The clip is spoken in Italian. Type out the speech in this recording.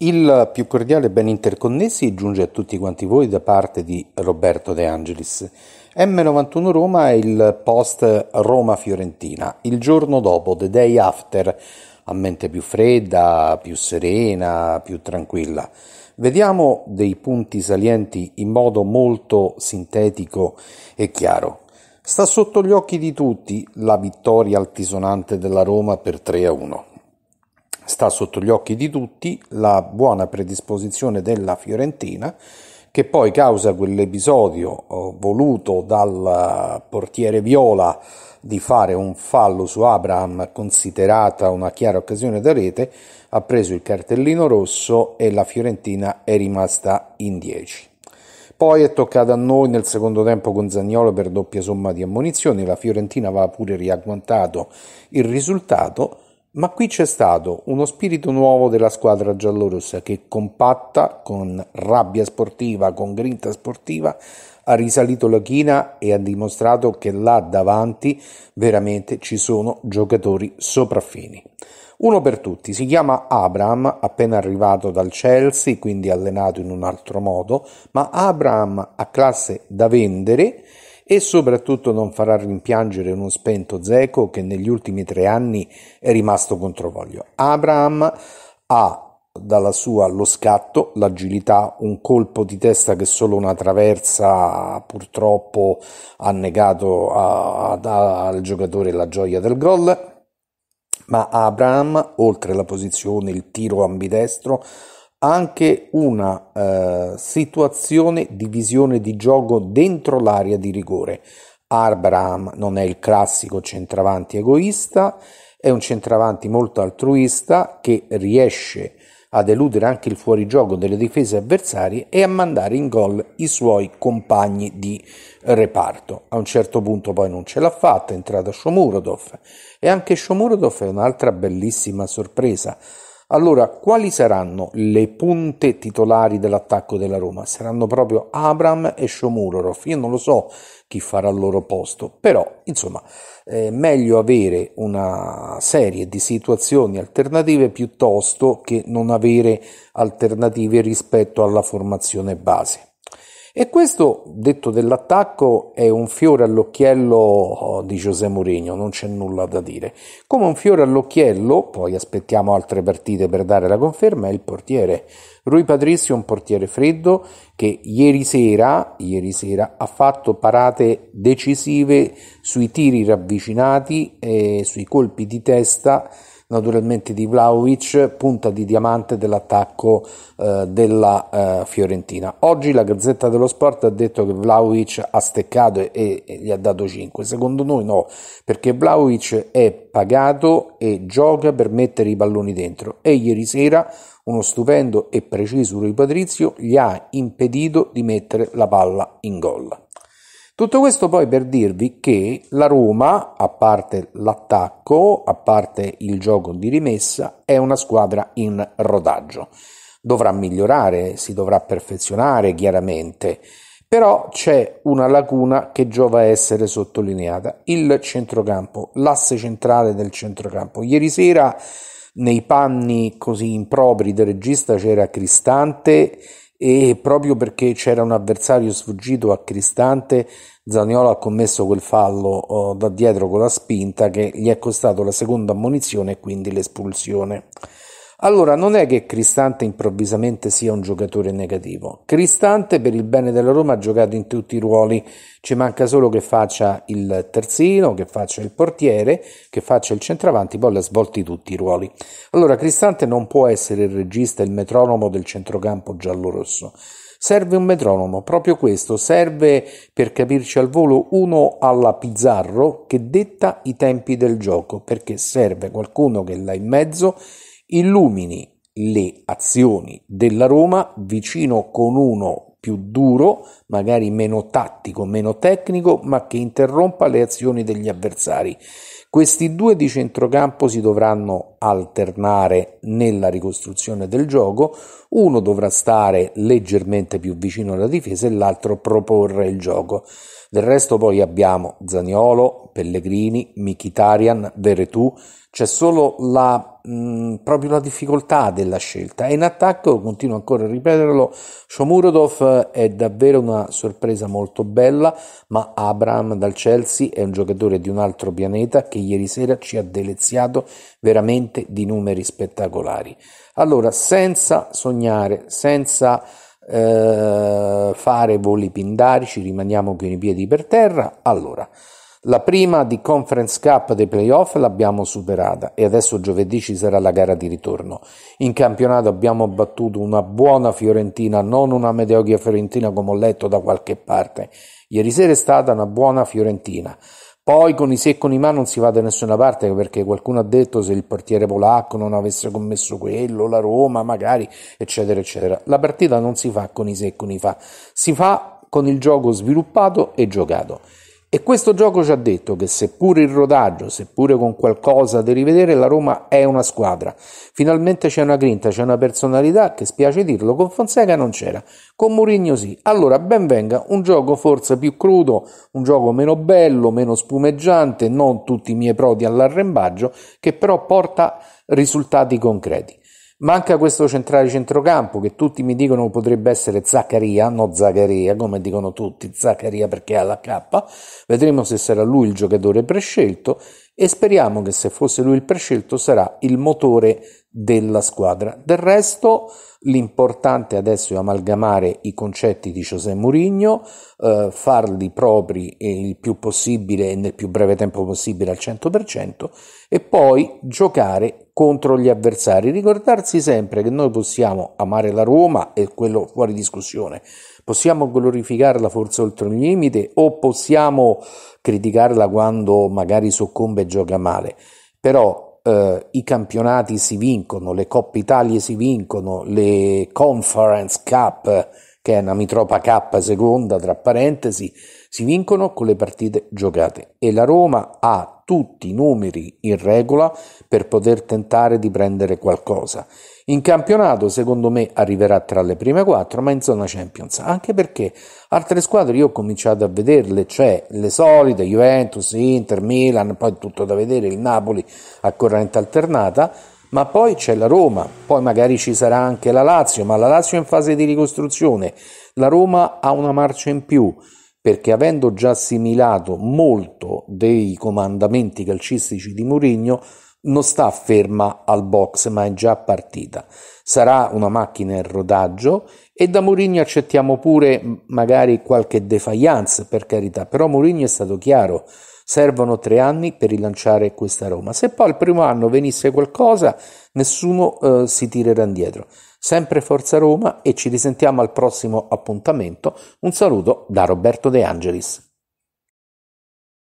Il più cordiale ben interconnessi giunge a tutti quanti voi da parte di Roberto De Angelis. M91 Roma è il post Roma Fiorentina, il giorno dopo, the day after, a mente più fredda, più serena, più tranquilla. Vediamo dei punti salienti in modo molto sintetico e chiaro. Sta sotto gli occhi di tutti la vittoria altisonante della Roma per 3 a 1. Sta sotto gli occhi di tutti la buona predisposizione della Fiorentina che poi causa quell'episodio eh, voluto dal portiere Viola di fare un fallo su Abraham considerata una chiara occasione da rete, ha preso il cartellino rosso e la Fiorentina è rimasta in 10. Poi è toccata a noi nel secondo tempo con Zagnolo per doppia somma di ammunizioni la Fiorentina aveva pure riagguantato il risultato, ma qui c'è stato uno spirito nuovo della squadra giallorossa che compatta, con rabbia sportiva, con grinta sportiva, ha risalito la china e ha dimostrato che là davanti veramente ci sono giocatori sopraffini. Uno per tutti, si chiama Abraham, appena arrivato dal Chelsea, quindi allenato in un altro modo, ma Abraham ha classe da vendere e soprattutto non farà rimpiangere uno spento Zeco che negli ultimi tre anni è rimasto controvoglio. Abraham ha dalla sua lo scatto, l'agilità, un colpo di testa che solo una traversa purtroppo ha negato a, a, al giocatore la gioia del gol, ma Abraham, oltre la posizione, il tiro ambidestro, anche una eh, situazione di visione di gioco dentro l'area di rigore. Abraham non è il classico centravanti egoista, è un centravanti molto altruista che riesce ad eludere anche il fuorigioco delle difese avversarie e a mandare in gol i suoi compagni di reparto. A un certo punto poi non ce l'ha fatta, è entrata Shomurodov e anche Shomurodov è un'altra bellissima sorpresa allora, quali saranno le punte titolari dell'attacco della Roma? Saranno proprio Abram e Shomurov. Io non lo so chi farà al loro posto, però insomma è meglio avere una serie di situazioni alternative piuttosto che non avere alternative rispetto alla formazione base. E questo, detto dell'attacco, è un fiore all'occhiello oh, di José Mourinho, non c'è nulla da dire. Come un fiore all'occhiello, poi aspettiamo altre partite per dare la conferma, è il portiere. Rui Patricio è un portiere freddo che ieri sera, ieri sera ha fatto parate decisive sui tiri ravvicinati, sui colpi di testa, naturalmente di Vlaovic, punta di diamante dell'attacco eh, della eh, Fiorentina. Oggi la Gazzetta dello Sport ha detto che Vlaovic ha steccato e, e, e gli ha dato 5. Secondo noi no, perché Vlaovic è pagato e gioca per mettere i palloni dentro e ieri sera uno stupendo e preciso Rui Patrizio gli ha impedito di mettere la palla in gol. Tutto questo poi per dirvi che la Roma, a parte l'attacco, a parte il gioco di rimessa, è una squadra in rodaggio. Dovrà migliorare, si dovrà perfezionare chiaramente, però c'è una lacuna che giova a essere sottolineata, il centrocampo, l'asse centrale del centrocampo. Ieri sera nei panni così impropri del regista c'era Cristante e proprio perché c'era un avversario sfuggito a Cristante, Zaniolo ha commesso quel fallo oh, da dietro con la spinta che gli è costato la seconda ammonizione e quindi l'espulsione. Allora non è che Cristante improvvisamente sia un giocatore negativo. Cristante per il bene della Roma ha giocato in tutti i ruoli, ci manca solo che faccia il terzino, che faccia il portiere, che faccia il centravanti, poi le ha svolti tutti i ruoli. Allora Cristante non può essere il regista, il metronomo del centrocampo giallo-rosso. Serve un metronomo, proprio questo, serve per capirci al volo uno alla Pizzarro che detta i tempi del gioco, perché serve qualcuno che là in mezzo illumini le azioni della Roma vicino con uno più duro, magari meno tattico, meno tecnico, ma che interrompa le azioni degli avversari. Questi due di centrocampo si dovranno alternare nella ricostruzione del gioco, uno dovrà stare leggermente più vicino alla difesa e l'altro proporre il gioco. Del resto poi abbiamo Zaniolo, Pellegrini, Mkhitaryan, Veretù, c'è solo la mh, mm, proprio la difficoltà della scelta. E in attacco, continuo ancora a ripeterlo, Shomurodov è davvero una sorpresa molto bella, ma Abraham dal Chelsea è un giocatore di un altro pianeta che ieri sera ci ha deleziato veramente di numeri spettacolari. Allora, senza sognare, senza... Eh, fare voli pindarici, rimaniamo con i piedi per terra. Allora, la prima di Conference Cup dei playoff l'abbiamo superata e adesso giovedì ci sarà la gara di ritorno. In campionato abbiamo battuto una buona Fiorentina, non una mediocre Fiorentina come ho letto da qualche parte. Ieri sera è stata una buona Fiorentina. Poi con i secconi ma non si va da nessuna parte perché qualcuno ha detto se il portiere polacco non avesse commesso quello, la Roma magari, eccetera, eccetera. La partita non si fa con i secconi fa, si fa con il gioco sviluppato e giocato. E questo gioco ci ha detto che seppure il rodaggio, seppure con qualcosa da rivedere, la Roma è una squadra. Finalmente c'è una grinta, c'è una personalità che spiace dirlo, con Fonseca non c'era, con Mourinho sì. Allora ben venga un gioco forse più crudo, un gioco meno bello, meno spumeggiante, non tutti i miei prodi all'arrembaggio, che però porta risultati concreti. Manca questo centrale centrocampo che tutti mi dicono potrebbe essere Zaccaria, no Zaccaria, come dicono tutti, Zaccaria perché ha la K. Vedremo se sarà lui il giocatore prescelto e speriamo che se fosse lui il prescelto sarà il motore della squadra. Del resto l'importante adesso è amalgamare i concetti di José Mourinho, eh, farli propri il più possibile e nel più breve tempo possibile al 100% e poi giocare contro gli avversari. Ricordarsi sempre che noi possiamo amare la Roma, e quello fuori discussione, possiamo glorificarla forse oltre un limite o possiamo criticarla quando magari soccombe e gioca male, però eh, i campionati si vincono, le Coppe Italie si vincono, le Conference Cup, che è una Mitropa K seconda tra parentesi, si vincono con le partite giocate e la Roma ha tutti i numeri in regola per poter tentare di prendere qualcosa. In campionato, secondo me, arriverà tra le prime quattro, ma in zona Champions, anche perché altre squadre io ho cominciato a vederle, cioè le solite, Juventus, Inter, Milan, poi tutto da vedere, il Napoli a corrente alternata, ma poi c'è la Roma, poi magari ci sarà anche la Lazio, ma la Lazio è in fase di ricostruzione, la Roma ha una marcia in più, perché avendo già assimilato molto dei comandamenti calcistici di Mourinho non sta ferma al box ma è già partita. Sarà una macchina in rodaggio e da Mourinho accettiamo pure magari qualche defiance per carità, però Mourinho è stato chiaro, servono tre anni per rilanciare questa Roma. Se poi al primo anno venisse qualcosa nessuno eh, si tirerà indietro. Sempre Forza Roma e ci risentiamo al prossimo appuntamento. Un saluto da Roberto De Angelis.